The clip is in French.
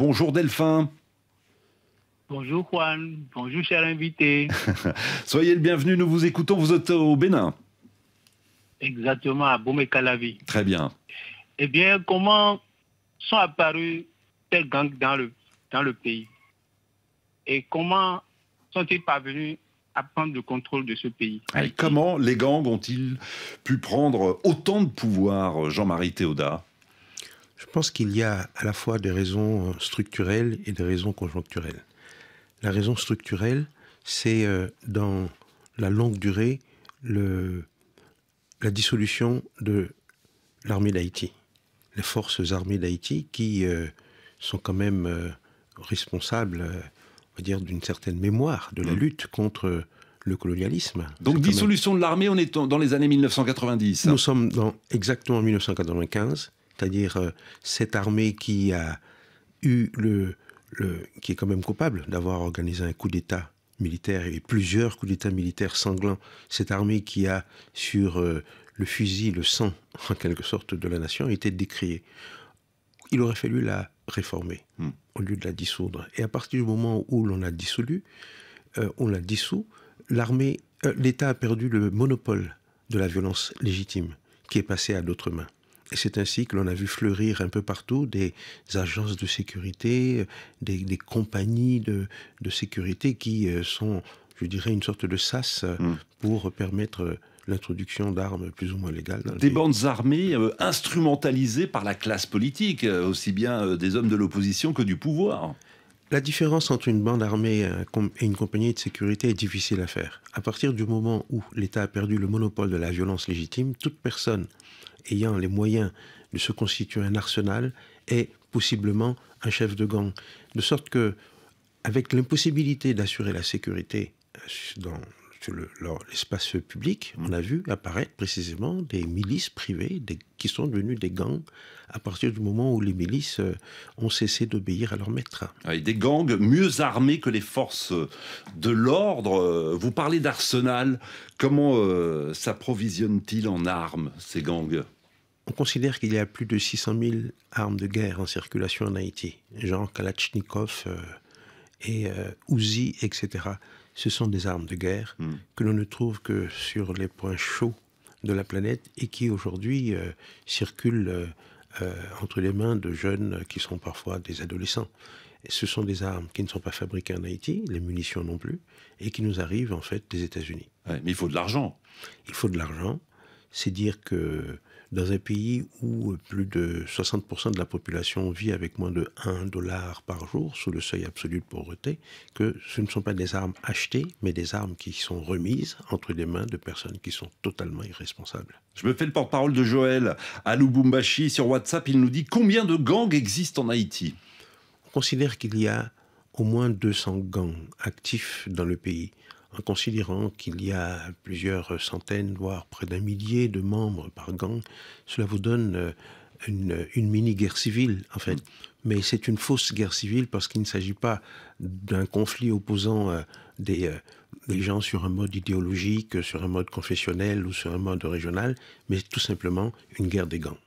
Bonjour Delphin. Bonjour Juan, bonjour cher invité. Soyez le bienvenu, nous vous écoutons, vous êtes au Bénin. Exactement, à Boumekalavi. Très bien. Eh bien, comment sont apparus tels gangs dans le, dans le pays Et comment sont-ils parvenus à prendre le contrôle de ce pays Et Comment les gangs ont-ils pu prendre autant de pouvoir, Jean-Marie Théoda je pense qu'il y a à la fois des raisons euh, structurelles et des raisons conjoncturelles. La raison structurelle, c'est euh, dans la longue durée le, la dissolution de l'armée d'Haïti, les forces armées d'Haïti qui euh, sont quand même responsables, on va dire, d'une certaine mémoire de la mm. lutte contre le colonialisme. Donc dissolution de l'armée, on est dans les années 1990. Hein. Nous sommes dans exactement 1995 c'est-à-dire euh, cette armée qui a eu le, qui est quand même coupable d'avoir organisé un coup d'État militaire et plusieurs coups d'État militaires sanglants, cette armée qui a sur euh, le fusil, le sang, en quelque sorte, de la nation, été décriée. Il aurait fallu la réformer hmm. au lieu de la dissoudre. Et à partir du moment où l'on a dissolu euh, on l'a dissout, l'armée, l'État a perdu le monopole de la violence légitime qui est passé à d'autres mains c'est ainsi que l'on a vu fleurir un peu partout des agences de sécurité, euh, des, compagnies de, sécurité qui euh, sont, je dirais, une sorte de sas euh, hmm. pour permettre l'introduction d'armes plus ou moins légales. des bandes armées instrumentalisées par la classe politique, aussi bien des hommes de l'opposition que du pouvoir. La différence entre une bande armée euh, et une compagnie de sécurité est difficile à faire. À partir du moment où l'État a perdu le monopole de la violence légitime, toute personne ayant les moyens de se constituer un arsenal est possiblement un chef de gang. De sorte que, avec l'impossibilité d'assurer la sécurité euh, dans l'espace public, on a vu apparaître précisément des milices privées qui sont devenues des gangs à partir du moment où les milices euh, ont cessé d'obéir à leur maître. Ah, des gangs mieux armés que les forces de l'ordre. Vous parlez d'arsenal. Comment euh, s'approvisionnent-ils en armes, ces gangs on considère qu'il y a plus de 600 000 armes de guerre en circulation en Haïti, genre Kalachnikov euh, et Uzi, etc ce sont des armes de guerre hmm. que l'on ne trouve que sur les points chauds de la planète et qui aujourd'hui euh, circulent euh, euh, entre les mains de jeunes qui sont parfois des adolescents. ce sont des armes qui ne sont pas fabriquées en Haïti, les munitions non plus, et qui nous arrivent en fait des États-Unis. mais il faut de l'argent. Il faut de l'argent. C'est dire que dans un pays où plus de 60% de la population vit avec moins de 1 dollar par jour, sous le seuil absolu de pauvreté, que ce ne sont pas des armes achetées, mais des armes qui sont remises entre les mains de personnes qui sont totalement irresponsables. Je me fais le porte-parole de Joël. À sur WhatsApp, il nous dit combien de gangs existent en Haïti On considère qu'il y a au moins 200 gangs actifs dans le pays en considérant qu'il y a plusieurs centaines, voire près d'un millier de membres par gang, cela vous donne euh, une, mini-guerre civile, en fait. Mm. Mais c'est une fausse guerre civile parce qu'il ne s'agit pas d'un conflit opposant euh, euh, des, gens sur un mode idéologique, sur un mode confessionnel ou sur un mode régional, mais tout simplement une guerre des gangs.